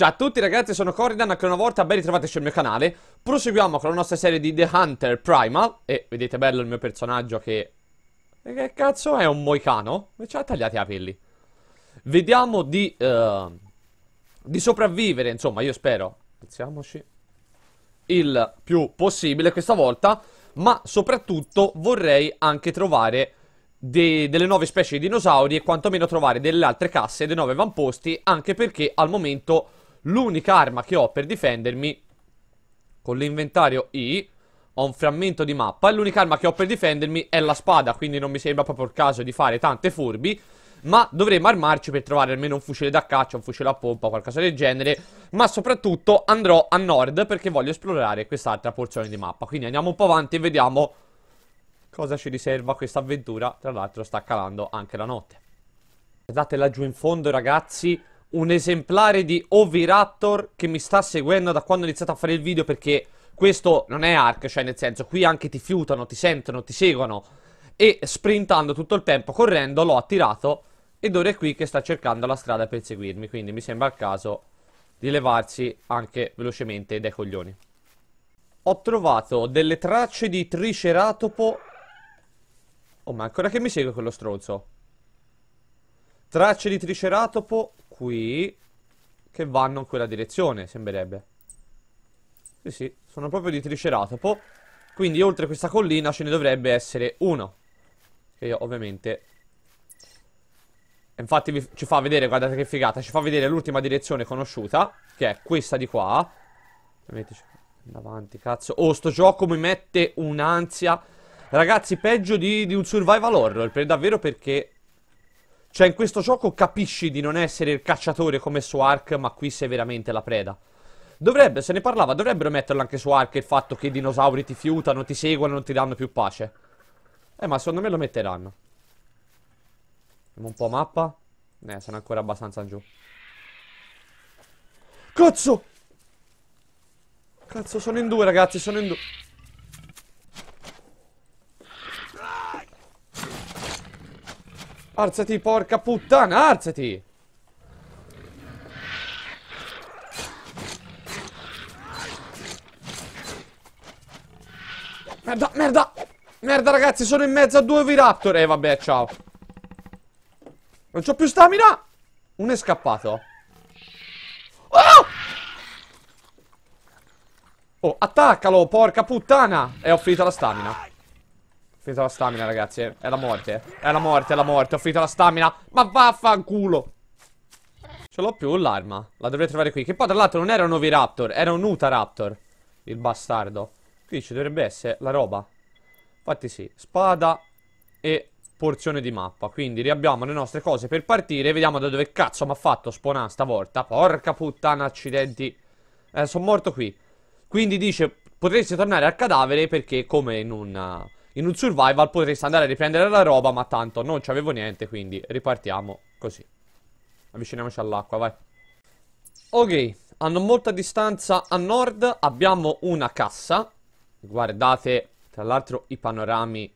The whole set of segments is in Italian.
Ciao a tutti ragazzi, sono Corridan, ancora una volta ben ritrovati sul mio canale Proseguiamo con la nostra serie di The Hunter Primal E vedete bello il mio personaggio che... E che cazzo è un moicano? Mi ci ha tagliati i capelli Vediamo di... Uh, di sopravvivere, insomma, io spero Pensiamoci Il più possibile questa volta Ma soprattutto vorrei anche trovare... De, delle nuove specie di dinosauri e quantomeno trovare delle altre casse dei nuovi avamposti anche perché al momento L'unica arma che ho per difendermi con l'inventario I ho un frammento di mappa e l'unica arma che ho per difendermi è la spada, quindi non mi sembra proprio il caso di fare tante furbi. Ma dovremmo armarci per trovare almeno un fucile da caccia, un fucile a pompa, qualcosa del genere Ma soprattutto andrò a nord perché voglio esplorare quest'altra porzione di mappa Quindi andiamo un po' avanti e vediamo cosa ci riserva questa avventura Tra l'altro sta calando anche la notte Guardate laggiù in fondo ragazzi un esemplare di Oviraptor che mi sta seguendo da quando ho iniziato a fare il video perché questo non è arc, cioè nel senso qui anche ti fiutano, ti sentono, ti seguono e sprintando tutto il tempo, correndo, l'ho attirato ed ora è qui che sta cercando la strada per seguirmi, quindi mi sembra il caso di levarsi anche velocemente dai coglioni. Ho trovato delle tracce di triceratopo... Oh ma ancora che mi segue quello stronzo. Tracce di triceratopo qui che vanno in quella direzione, sembrerebbe. Sì, sì, sono proprio di triceratopo. Quindi oltre questa collina ce ne dovrebbe essere uno. Che io ovviamente... Infatti vi, ci fa vedere, guardate che figata, ci fa vedere l'ultima direzione conosciuta, che è questa di qua. Mettici avanti, cazzo. Oh, sto gioco mi mette un'ansia. Ragazzi, peggio di, di un survival horror, per davvero perché... Cioè in questo gioco capisci di non essere il cacciatore come su Ark, ma qui sei veramente la preda. Dovrebbe, se ne parlava, dovrebbero metterlo anche su Ark il fatto che i dinosauri ti fiutano, ti seguono, non ti danno più pace. Eh, ma secondo me lo metteranno. Vediamo un po' mappa. Eh, sono ancora abbastanza giù. Cazzo! Cazzo, sono in due, ragazzi, sono in due. Alzati, porca puttana, alzati! Merda, merda! Merda, ragazzi, sono in mezzo a due viraptor. E eh, vabbè, ciao. Non c'ho più stamina! Uno è scappato. Oh! oh, attaccalo, porca puttana! E eh, ho finito la stamina finita la stamina, ragazzi. Eh. È la morte. È la morte, è la morte. Ho finito la stamina. Ma vaffanculo. Ce l'ho più l'arma. La dovrei trovare qui. Che poi, tra l'altro, non era un Oviraptor. Era un Uta Raptor. Il bastardo. Qui ci dovrebbe essere la roba. Infatti, sì. Spada e porzione di mappa. Quindi riabbiamo le nostre cose per partire. Vediamo da dove cazzo mi ha fatto spawnare stavolta. Porca puttana, accidenti. Eh, sono morto qui. Quindi dice, potresti tornare al cadavere perché come in un... In un survival potresti andare a riprendere la roba, ma tanto non c'avevo niente, quindi ripartiamo così. Avviciniamoci all'acqua, vai. Ok, hanno molta distanza a nord abbiamo una cassa. Guardate, tra l'altro, i panorami.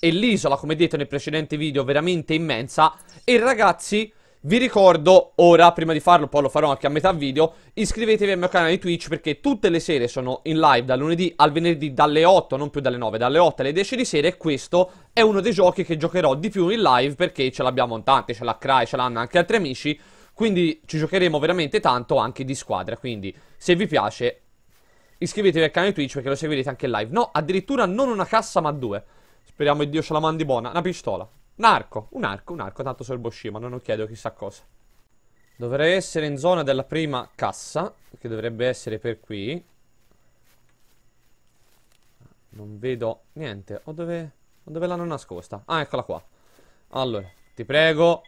E l'isola, come detto nel precedente video, veramente immensa. E ragazzi, vi ricordo ora, prima di farlo, poi lo farò anche a metà video, iscrivetevi al mio canale di Twitch perché tutte le sere sono in live dal lunedì al venerdì dalle 8, non più dalle 9, dalle 8 alle 10 di sera e questo è uno dei giochi che giocherò di più in live perché ce l'abbiamo in tanti, ce l'ha Cry, ce l'hanno anche altri amici, quindi ci giocheremo veramente tanto anche di squadra, quindi se vi piace iscrivetevi al canale Twitch perché lo seguirete anche in live. No, addirittura non una cassa ma due. Speriamo che Dio ce la mandi buona, una pistola. Un arco, un arco, un arco, tanto so il Boshima, non ho chiedo chissà cosa. Dovrei essere in zona della prima cassa, che dovrebbe essere per qui. Non vedo niente, o dove, o dove l'hanno nascosta? Ah, eccola qua. Allora, ti prego.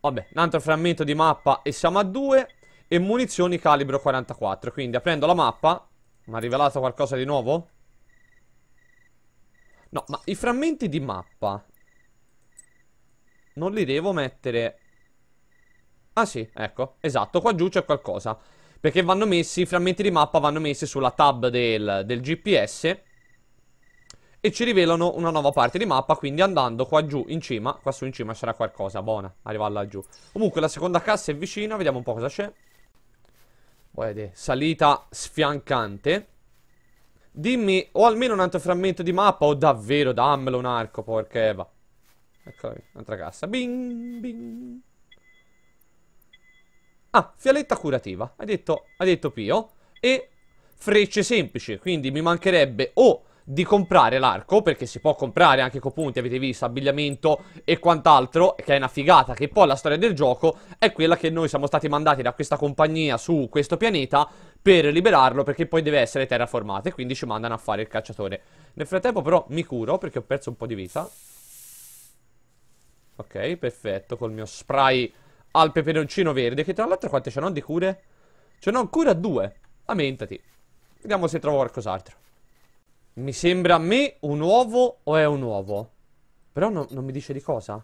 Vabbè, un altro frammento di mappa e siamo a due. E munizioni calibro 44, quindi aprendo la mappa... Mi ha rivelato qualcosa di nuovo? No, ma i frammenti di mappa Non li devo mettere Ah sì, ecco, esatto, qua giù c'è qualcosa Perché vanno messi, i frammenti di mappa vanno messi sulla tab del, del GPS E ci rivelano una nuova parte di mappa Quindi andando qua giù in cima, qua su in cima c'era qualcosa Buona, arrivare laggiù Comunque la seconda cassa è vicina, vediamo un po' cosa c'è Salita sfiancante Dimmi, o almeno un altro frammento di mappa, o davvero dammelo un arco, porca Eva. Eccola qui, un'altra cassa. Bing, bing. Ah, fialetta curativa, Hai detto, hai detto Pio. E frecce semplici, quindi mi mancherebbe o di comprare l'arco, perché si può comprare anche con punti, avete visto, abbigliamento e quant'altro, che è una figata, che poi la storia del gioco è quella che noi siamo stati mandati da questa compagnia su questo pianeta per liberarlo perché poi deve essere terraformato e quindi ci mandano a fare il cacciatore. Nel frattempo però mi curo perché ho perso un po' di vita. Ok, perfetto, col mio spray al peperoncino verde che tra l'altro quante ce n'ho di cure? Ce n'ho ancora due, lamentati. Vediamo se trovo qualcos'altro. Mi sembra a me un uovo o è un uovo? Però no, non mi dice di cosa.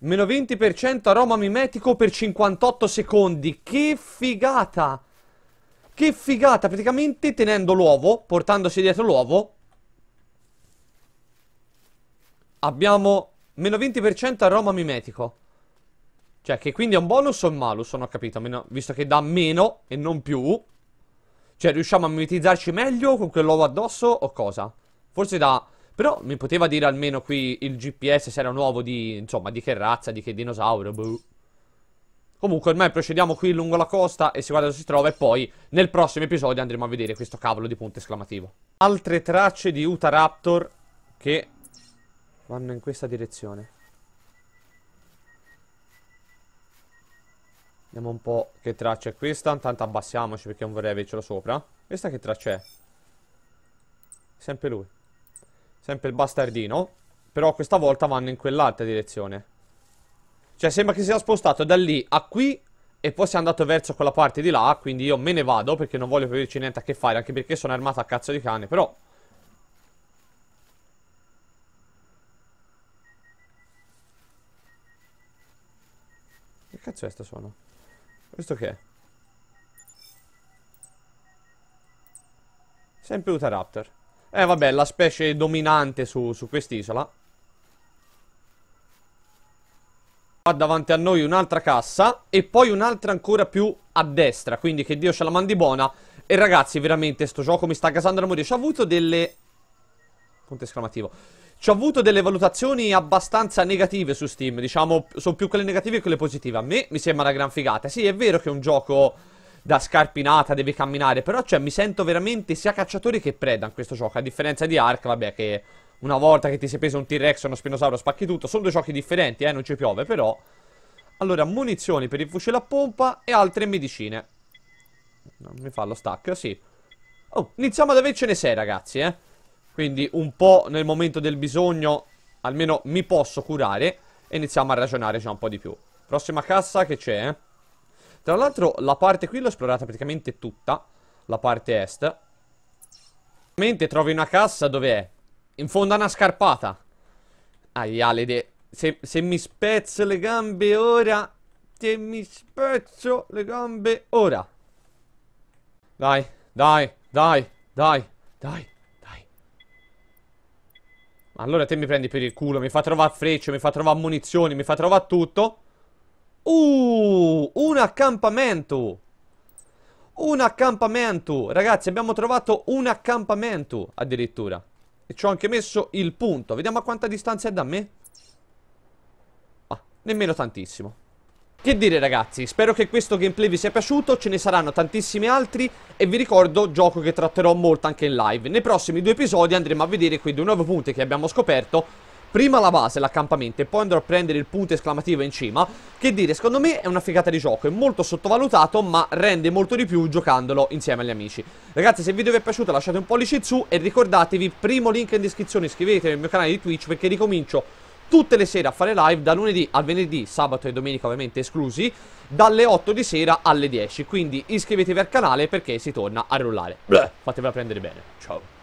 Meno 20% aroma mimetico per 58 secondi. Che figata! Che figata! Praticamente tenendo l'uovo, portandosi dietro l'uovo, abbiamo meno 20% aroma mimetico. Cioè, che quindi è un bonus o un malus, non ho capito, meno, visto che dà meno e non più. Cioè, riusciamo a mimetizzarci meglio con quell'uovo addosso o cosa? Forse da però mi poteva dire almeno qui il GPS se era nuovo di... Insomma, di che razza, di che dinosauro, boh. Comunque ormai procediamo qui lungo la costa e si guarda dove si trova e poi nel prossimo episodio andremo a vedere questo cavolo di punto esclamativo. Altre tracce di Uta Raptor che vanno in questa direzione. Vediamo un po' che traccia è questa. Intanto abbassiamoci perché non vorrei avercela sopra. Questa che traccia è? Sempre lui. Sempre il bastardino. Però questa volta vanno in quell'altra direzione. Cioè sembra che sia spostato da lì a qui e poi sia andato verso quella parte di là. Quindi io me ne vado perché non voglio averci niente a che fare. Anche perché sono armato a cazzo di cane. Però... Che cazzo è sto suono? Questo che è? Sempre Uta Raptor. Eh vabbè, la specie dominante su, su quest'isola. Qua davanti a noi un'altra cassa e poi un'altra ancora più a destra, quindi che Dio ce la mandi buona. E ragazzi, veramente, sto gioco mi sta da morire. Ci ha avuto delle... Punto esclamativo. Ci ha avuto delle valutazioni abbastanza negative su Steam, diciamo, sono più quelle negative che quelle positive. A me mi sembra una gran figata. Sì, è vero che è un gioco da scarpinata, deve camminare. Però, cioè, mi sento veramente sia cacciatore che preda in questo gioco. A differenza di Ark, vabbè, che una volta che ti sei preso un T-Rex o uno Spinosauro spacchi tutto. Sono due giochi differenti, eh, non ci piove, però. Allora, munizioni per il fucile a pompa e altre medicine. Non mi fa lo stack, sì. Oh, iniziamo ad avercene sei, ragazzi, eh. Quindi un po' nel momento del bisogno, almeno mi posso curare. E iniziamo a ragionare già un po' di più. Prossima cassa che c'è, eh. Tra l'altro la parte qui l'ho esplorata praticamente tutta, la parte est. Ovviamente trovi una cassa dove è? In fondo a una scarpata. Aia, l'idea. Se, se mi spezzo le gambe ora... Se mi spezzo le gambe ora. Dai, dai, dai, dai, dai. Allora te mi prendi per il culo, mi fa trovare frecce, mi fa trovare munizioni, mi fa trovare tutto. Uh, un accampamento! Un accampamento! Ragazzi, abbiamo trovato un accampamento, addirittura. E ci ho anche messo il punto. Vediamo a quanta distanza è da me. Ah, nemmeno tantissimo. Che dire ragazzi, spero che questo gameplay vi sia piaciuto, ce ne saranno tantissimi altri e vi ricordo gioco che tratterò molto anche in live. Nei prossimi due episodi andremo a vedere quei due nuovi punti che abbiamo scoperto prima la base, l'accampamento e poi andrò a prendere il punto esclamativo in cima Che dire, secondo me è una figata di gioco, è molto sottovalutato ma rende molto di più giocandolo insieme agli amici Ragazzi se il video vi è piaciuto lasciate un pollice in su e ricordatevi, primo link in descrizione, iscrivetevi al mio canale di Twitch perché ricomincio tutte le sere a fare live da lunedì al venerdì, sabato e domenica ovviamente esclusi, dalle 8 di sera alle 10. Quindi iscrivetevi al canale perché si torna a rullare. Bleh, fatevela prendere bene. Ciao.